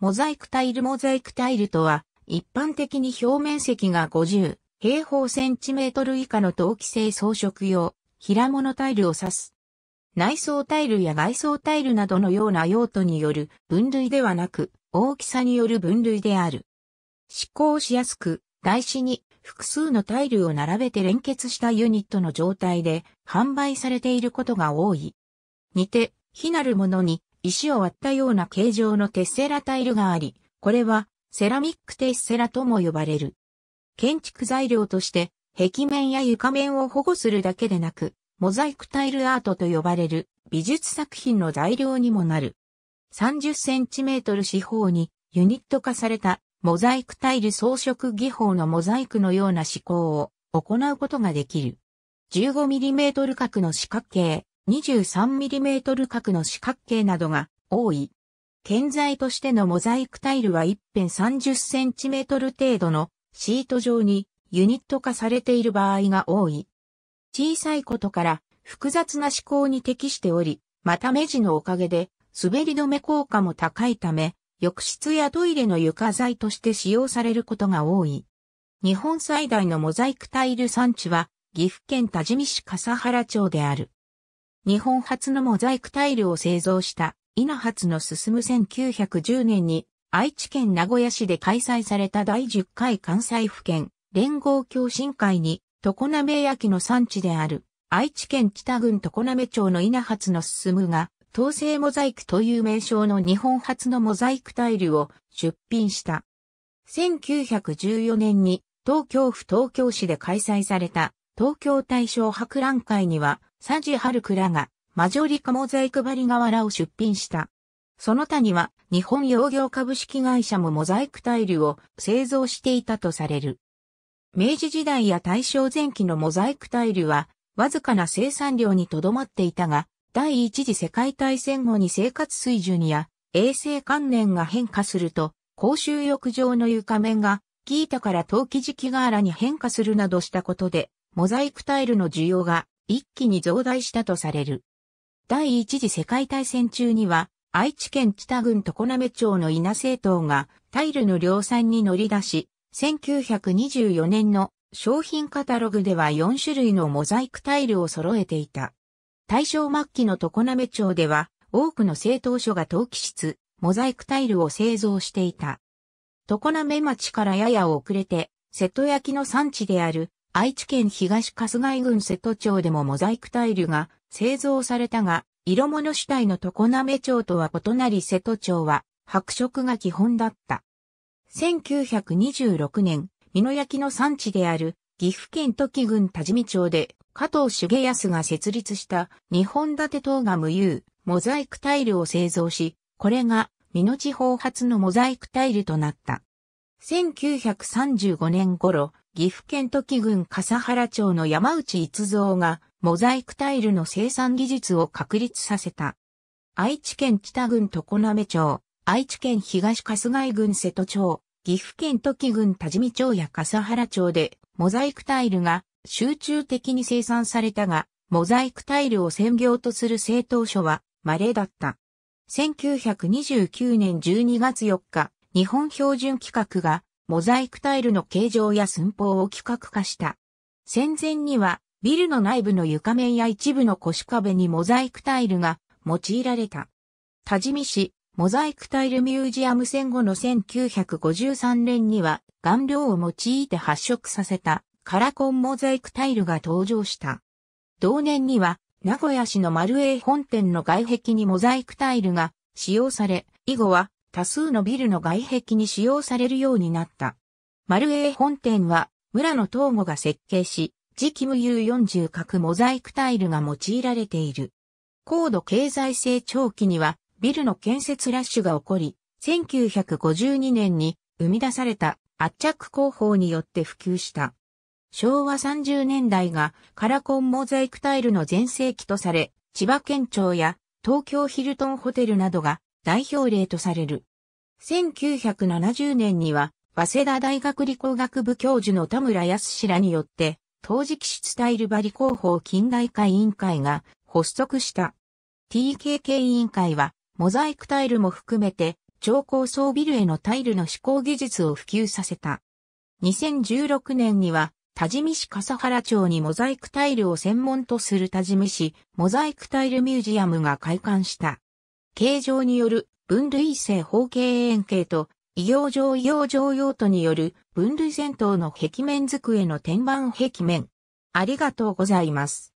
モザイクタイルモザイクタイルとは、一般的に表面積が50平方センチメートル以下の陶器製装飾用、平物タイルを指す。内装タイルや外装タイルなどのような用途による分類ではなく、大きさによる分類である。施工しやすく、台紙に複数のタイルを並べて連結したユニットの状態で販売されていることが多い。似て、非なるものに石を割ったような形状のテッセラタイルがあり、これはセラミックテッセラとも呼ばれる。建築材料として壁面や床面を保護するだけでなく、モザイクタイルアートと呼ばれる美術作品の材料にもなる。30センチメートル四方にユニット化されたモザイクタイル装飾技法のモザイクのような思考を行うことができる。15ミリメートル角の四角形、23mm 角の四角形などが多い。建材としてのモザイクタイルは一辺 30cm 程度のシート状にユニット化されている場合が多い。小さいことから複雑な思考に適しており、また目地のおかげで滑り止め効果も高いため、浴室やトイレの床材として使用されることが多い。日本最大のモザイクタイル産地は岐阜県多治見市笠原町である。日本初のモザイクタイルを製造した稲初の進む1910年に愛知県名古屋市で開催された第10回関西府県連合共進会に常滑焼の産地である愛知県北郡常滑町の稲初の進むが統制モザイクという名称の日本初のモザイクタイルを出品した。1914年に東京府東京市で開催された東京大正博覧会には、サジハルクらが、マジョリカモザイク張り瓦を出品した。その他には、日本洋業株式会社もモザイクタイルを製造していたとされる。明治時代や大正前期のモザイクタイルは、わずかな生産量にとどまっていたが、第一次世界大戦後に生活水準や衛生観念が変化すると、公衆浴場の床面が、ギータから陶器磁器瓦に変化するなどしたことで、モザイクタイルの需要が一気に増大したとされる。第一次世界大戦中には、愛知県北郡常滑町の稲政党がタイルの量産に乗り出し、1924年の商品カタログでは4種類のモザイクタイルを揃えていた。大正末期の常滑町では、多くの製陶所が陶器室、モザイクタイルを製造していた。常滑町からやや遅れて、瀬戸焼の産地である愛知県東春日井郡瀬戸町でもモザイクタイルが製造されたが、色物主体の常滑町とは異なり瀬戸町は白色が基本だった。1926年、美濃焼の産地である岐阜県時郡多治見町で加藤重康が設立した日本立て等が無有モザイクタイルを製造し、これが美濃地方発のモザイクタイルとなった。1935年頃、岐阜県土岐郡笠原町の山内逸造が、モザイクタイルの生産技術を確立させた。愛知県北郡常滑町、愛知県東春日井郡瀬戸町、岐阜県土岐郡多治見町や笠原町で、モザイクタイルが集中的に生産されたが、モザイクタイルを専業とする製陶所は稀だった。1929年12月4日、日本標準規格がモザイクタイルの形状や寸法を規格化した。戦前には、ビルの内部の床面や一部の腰壁にモザイクタイルが用いられた。多治見市、モザイクタイルミュージアム戦後の1953年には、顔料を用いて発色させた、カラコンモザイクタイルが登場した。同年には、名古屋市の丸栄本店の外壁にモザイクタイルが使用され、以後は多数のビルの外壁に使用されるようになった。マルエー本店は村野東吾が設計し、次期無有40角モザイクタイルが用いられている。高度経済成長期にはビルの建設ラッシュが起こり、1952年に生み出された圧着工法によって普及した。昭和30年代がカラコンモザイクタイルの前世紀とされ、千葉県庁や東京ヒルトンホテルなどが代表例とされる。1970年には、早稲田大学理工学部教授の田村康らによって、当時期質タイルバリ広報近代化委員会が発足した。TKK 委員会は、モザイクタイルも含めて、超高層ビルへのタイルの施工技術を普及させた。2016年には、多治見市笠原町にモザイクタイルを専門とする多治見市モザイクタイルミュージアムが開館した。形状による分類性方形円形と、異形状異形状用途による分類戦闘の壁面机の天板壁面。ありがとうございます。